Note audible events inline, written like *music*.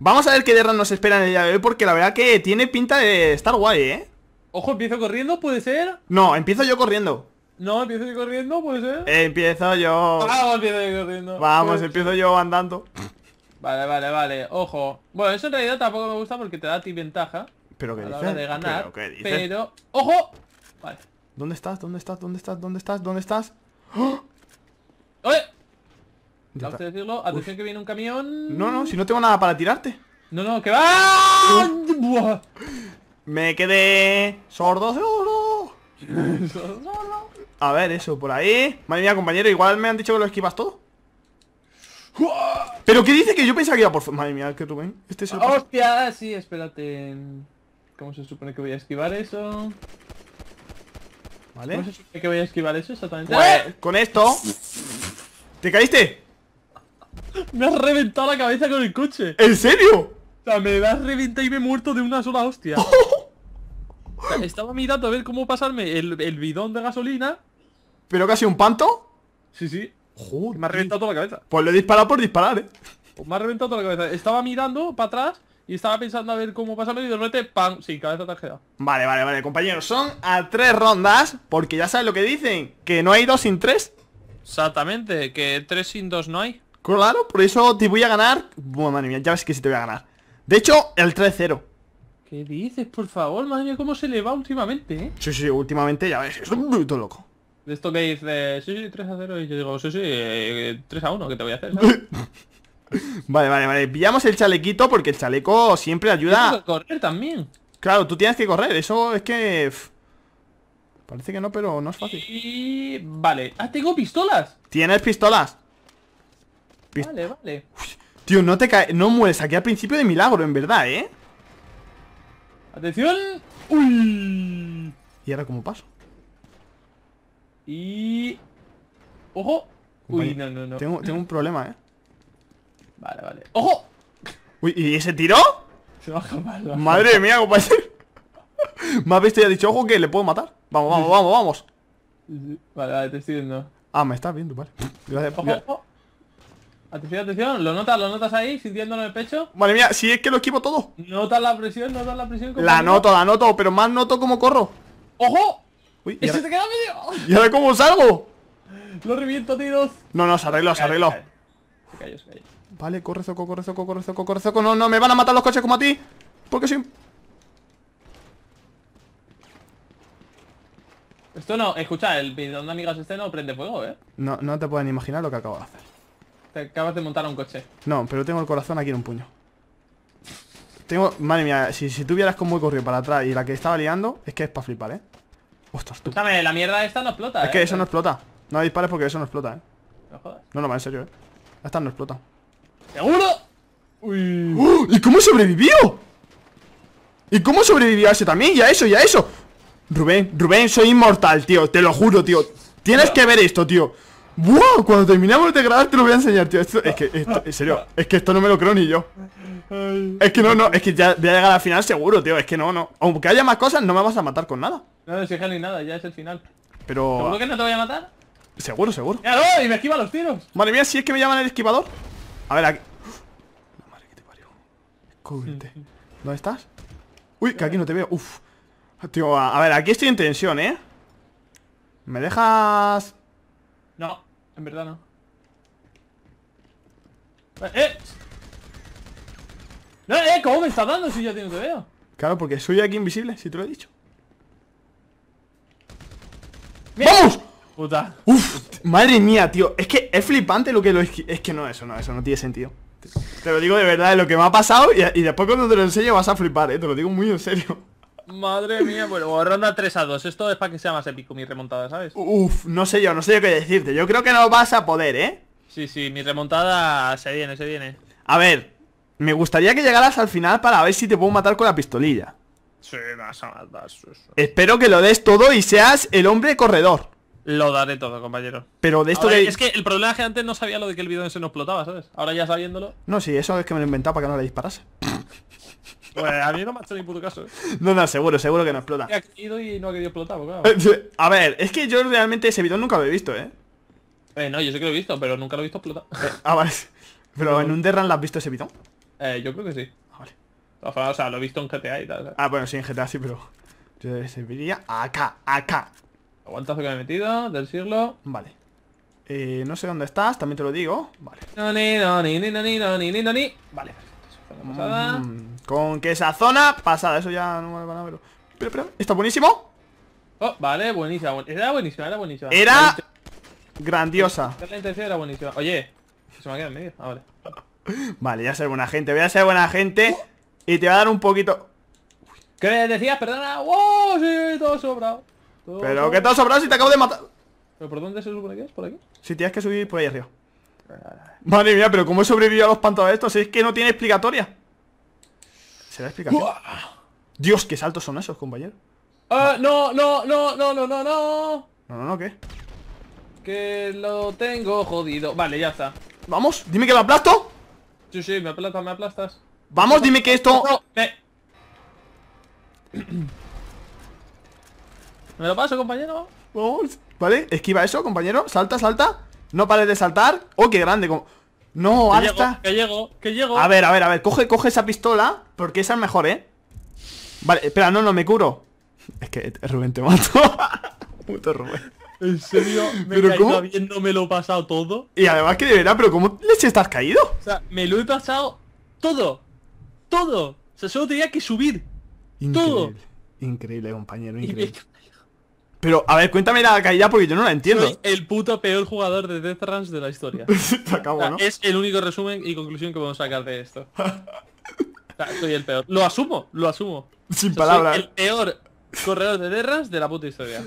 Vamos a ver qué guerra nos espera en el día de hoy Porque la verdad que tiene pinta de estar guay, ¿eh? Ojo, ¿empiezo corriendo? ¿Puede ser? No, empiezo yo corriendo No, ¿empiezo yo corriendo? ¿Puede ser? Eh, empiezo yo ah, Vamos, empiezo yo corriendo Vamos, empiezo yo andando Vale, vale, vale, ojo Bueno, eso en realidad tampoco me gusta porque te da a ti ventaja ¿Pero qué a la hora de ganar ¿Pero, ¡Ojo! Vale ¿Dónde estás? ¿Dónde estás? ¿Dónde estás? ¿Dónde estás? ¿Dónde estás? ¡Oh! ¡Oye! de decirlo. Atención que viene un camión. No, no, si no tengo nada para tirarte. No, no, que va. Me quedé sordo, de oro. *laughs* A ver, eso, por ahí. Madre mía, compañero, igual me han dicho que lo esquivas todo. ¿Pero qué dice? Que yo pensaba que iba por... Madre mía, que tú ven. Este es el... ¡Hostia! Sí, espérate. ¿Cómo se supone que voy a esquivar eso? ¿Vale? ¿Cómo se supone que voy a esquivar eso exactamente? Pues, con esto... ¿Te caíste? Me has reventado la cabeza con el coche. ¿En serio? O sea, me has reventado y me he muerto de una sola hostia. *laughs* estaba mirando a ver cómo pasarme el, bidón de gasolina. ¿Pero casi un panto? Sí, sí. Me ha reventado toda la cabeza. Pues le he disparado por disparar, eh. Pues me ha reventado toda la cabeza. Estaba mirando para atrás y estaba pensando a ver cómo pasarme y de repente, ¡pam! Sí, cabeza tarjeta. Vale, vale, vale, compañeros. Son a tres rondas porque ya saben lo que dicen. Que no hay dos sin tres. Exactamente, que tres sin dos no hay. Claro, por eso te voy a ganar Bueno, madre mía, ya ves que sí te voy a ganar De hecho, el 3-0 ¿Qué dices? Por favor, madre mía, cómo se le va últimamente, ¿eh? Sí, sí, últimamente, ya ves, es un bruto loco De esto que dices, sí, sí, 3-0 Y yo digo, sí, sí, 3-1, eh, ¿qué te voy a hacer? *laughs* Vale, vale, vale. Pillamos el chalequito porque el chaleco siempre ayuda. correr también. Claro, tú tienes que correr. Eso es que. Parece que no, pero no es fácil. Y... Vale. Ah, tengo pistolas. ¿Tienes pistolas? Vale, vale. tío, no te caes. No mueres aquí al principio de milagro, en verdad, ¿eh? ¡Atención! ¿Y ahora cómo paso? Y... ¡Ojo! Uy, no, no, no. Tengo, un problema, ¿eh? Vale, vale. ¡Ojo! Uy, ¿y ese tiro? Se va a Madre mía, compañero. *laughs* Me has visto y ha dicho, ojo, que le puedo matar. Vamos, vamos, vamos, vamos. Vale, vale, te estoy viendo. Ah, me estás viendo, vale. Gracias. ojo. Atención, atención, lo notas, lo notas ahí, sintiéndolo en el pecho. Madre mía, si es que lo esquivo todo. Notas la presión, notas la presión. La noto, la noto, pero más noto como corro. ¡Ojo! Uy, ¡Ese te queda medio! ¿Y ahora cómo salgo? Lo reviento, tiros. No, no, se arregló, se arregló. Se cayó, se cayó. Vale, corre, Zoco, corre, Zoco, corre, Zoco, corre, Zoco. No, no, me van a matar los coches como a ti. Porque sí. Esto no, escucha, el bidón de amigas este no prende fuego, ¿eh? No, no te pueden imaginar lo que acabo de hacer. Te acabas de montar a un coche. No, pero tengo el corazón aquí en un puño. Tengo... Madre mía, si, si tú vieras cómo he corrido para atrás y la que estaba liando, es que es para flipar, ¿eh? Ostras, tú. la mierda esta no explota, Es que ¿eh? eso no explota. No dispares porque eso no explota, ¿eh? No No, no, en serio, ¿eh? Esta no explota. ¡Seguro! Uy. ¡Oh! ¿Y cómo sobrevivió? ¿Y cómo sobrevivió ese también? Y a eso, y a eso. Rubén, Rubén, soy inmortal, tío. Te lo juro, tío. Tienes que ver esto, tío. ¡Buah! Cuando terminamos de grabar te lo voy a enseñar, tío. es que, esto, en serio, es que esto no me lo creo ni yo. Es que no, no, es que ya voy a llegar al final seguro, tío. Es que no, no. Aunque haya más cosas, no me vas a matar con nada. No, si ni nada, ya es el final. Pero. ¿Seguro que no te voy a matar? Seguro, seguro. ¡Ya no! Y me esquiva los tiros. Madre mía, si es que me llaman el esquivador. A ver, aquí. Madre que te parió. Cúbrete. ¿Dónde estás? Uy, que aquí no te veo. Uf. Tío, a ver, aquí estoy en tensión, ¿eh? ¿Me dejas...? No. En verdad no. ¡Eh! eh. No, eh, ¿cómo me estás dando si ya te veo? Claro, porque soy aquí invisible, si te lo he dicho. ¡Vamos! Puta. Uf, madre mía, tío. Es que es flipante lo que lo es. Es que no, eso no, eso no tiene sentido. Te, lo digo de verdad, es lo que me ha pasado y, después cuando te lo enseño vas a flipar, eh. Te lo digo muy en serio. Madre mía, bueno, pues, ronda 3 a 2. Esto es para que sea más épico mi remontada, ¿sabes? Uf, no sé yo, no sé yo qué decirte. Yo creo que no vas a poder, ¿eh? Sí, sí, mi remontada se viene, se viene. A ver, me gustaría que llegaras al final para ver si te puedo matar con la pistolilla. Sí, vas a matar. Espero que lo des todo y seas el hombre corredor. Lo daré todo, compañero. Pero de esto Es que el problema es que antes no sabía lo de que el video se nos explotaba, ¿sabes? Ahora ya sabiéndolo... No, sí, eso es que me lo he para que no le disparase. *laughs* Pues a mí no me ha hecho ni puto caso. ¿eh? No, no, seguro, seguro que no explota. Ha ido y no ha querido explotar, pues, *laughs* claro. A ver, es que yo realmente ese bidón nunca lo he visto, ¿eh? Eh, no, yo sé que lo he visto, pero nunca lo he visto explotar. Eh, ah, vale. ¿Pero en un Derran lo has visto ese bidón? Eh, yo creo que sí. Ah, vale. O sea, lo he visto en GTA y tal. Ah, bueno, sí, en GTA sí, pero... Yo serviría acá, acá. Aguantazo que me he metido, del siglo. Vale. Eh, no sé dónde estás, también te lo digo. Vale. No, ni, no, ni, ni, no, ni, ni, ni. Vale, perfecto. Con que esa zona pasada, eso ya no me van a ver Pero, pero, está buenísimo. Oh, vale, buenísima. Era buenísima, era buenísima. Era grandiosa. La intención era buenísima. Oye, se me ha quedado en medio. Ah, vale. *laughs* Vale, ya ser buena gente. Voy a ser buena gente. Y te voy a dar un poquito. ¿Qué me decías? Perdona. ¡Wow! Sí, todo sobrado. pero que todo sobrado si te acabo de matar. ¿Pero por dónde se supone que es? ¿Por aquí? Si tienes que subir por ahí arriba. Madre mía, pero ¿cómo he sobrevivido a los pantalones estos? Si es que no tiene explicatoria. Dios, qué saltos son esos, compañero. Ah, no, no, no, no, no, no, no. No, no, no, ¿qué? Que lo tengo jodido. Vale, ya está. Vamos, dime que me aplasto. Sí, sí, me aplastas, me aplastas. Vamos, dime que esto... *clears throat* me... lo paso, compañero. Vamos. Vale, esquiva eso, compañero. Salta, salta. No pares de saltar. Oh, qué grande. Como... No, hasta está. Que llego, que llego. A ver, a ver, a ver. Coge, coge esa pistola. Porque esa es mejor, ¿eh? Vale, espera, no, no, me curo. *laughs* Es que Rubén te mato. *laughs* Puto Rubén. ¿En serio? *laughs* Me ¿Pero he Me lo he pasado todo. Y además que de verdad, pero ¿cómo le estás caído? O sea, me lo he pasado todo. Todo. O sea, solo tenía que subir. Increíble. Todo. Increíble, compañero, increíble. Pero, a ver, cuéntame la caída porque yo no la entiendo. Soy el puto peor jugador de Death Runs de la historia. *laughs* acabo, ¿no? Es el único resumen y conclusión que podemos sacar de esto. soy el peor. Lo asumo, lo asumo. Sin palabras. Soy el peor corredor de Death Runs de la puta historia.